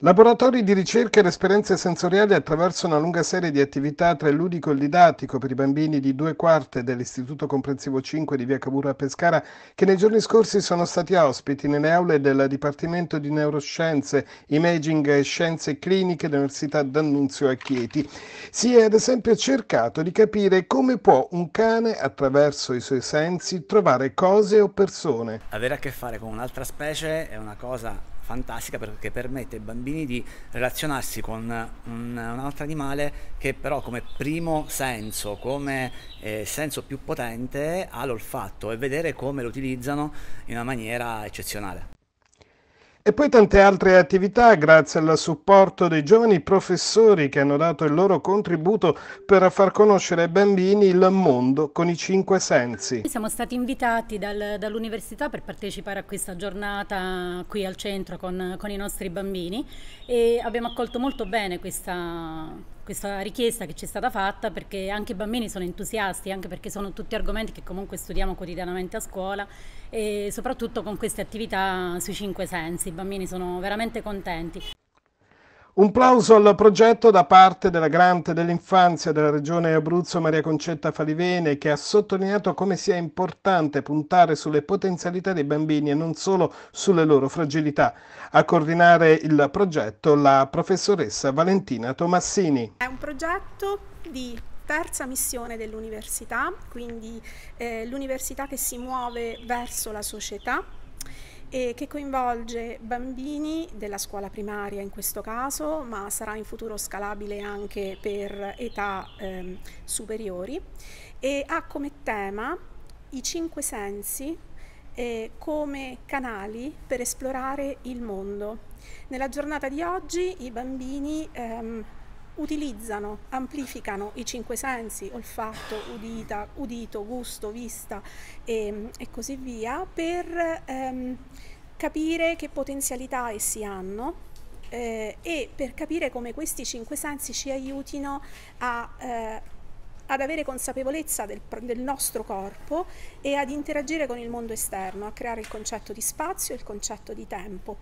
Laboratori di ricerca ed esperienze sensoriali attraverso una lunga serie di attività tra il ludico e il didattico per i bambini di due quarte dell'Istituto Comprensivo 5 di Via Cavour a Pescara, che nei giorni scorsi sono stati ospiti nelle aule del Dipartimento di Neuroscienze, Imaging e Scienze Cliniche dell'Università d'Annunzio a Chieti. Si è ad esempio cercato di capire come può un cane, attraverso i suoi sensi, trovare cose o persone. Avere a che fare con un'altra specie è una cosa fantastica perché permette ai bambini di relazionarsi con un, un altro animale che però come primo senso, come eh, senso più potente ha l'olfatto e vedere come lo utilizzano in una maniera eccezionale e poi tante altre attività grazie al supporto dei giovani professori che hanno dato il loro contributo per far conoscere ai bambini il mondo con i cinque sensi. Siamo stati invitati dal, dall'università per partecipare a questa giornata qui al centro con, con i nostri bambini e abbiamo accolto molto bene questa, questa richiesta che ci è stata fatta perché anche i bambini sono entusiasti, anche perché sono tutti argomenti che comunque studiamo quotidianamente a scuola e soprattutto con queste attività sui cinque sensi, i bambini sono veramente contenti. Un plauso al progetto da parte della Grante dell'Infanzia della Regione Abruzzo Maria Concetta Falivene che ha sottolineato come sia importante puntare sulle potenzialità dei bambini e non solo sulle loro fragilità. A coordinare il progetto la professoressa Valentina Tomassini. È un progetto di terza missione dell'università, quindi eh, l'università che si muove verso la società e che coinvolge bambini della scuola primaria in questo caso, ma sarà in futuro scalabile anche per età ehm, superiori e ha come tema i cinque sensi eh, come canali per esplorare il mondo. Nella giornata di oggi i bambini ehm, utilizzano, amplificano i cinque sensi, olfatto, udita, udito, gusto, vista e, ehm, e così via, per ehm, capire che potenzialità essi hanno eh, e per capire come questi cinque sensi ci aiutino a eh, ad avere consapevolezza del, del, nostro corpo e ad interagire con il mondo esterno, a creare il concetto di spazio e il concetto di tempo.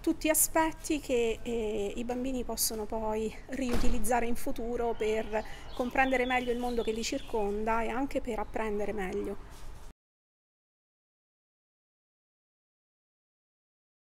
Tutti aspetti che eh, i bambini possono poi riutilizzare in futuro per comprendere meglio il mondo che li circonda e anche per apprendere meglio.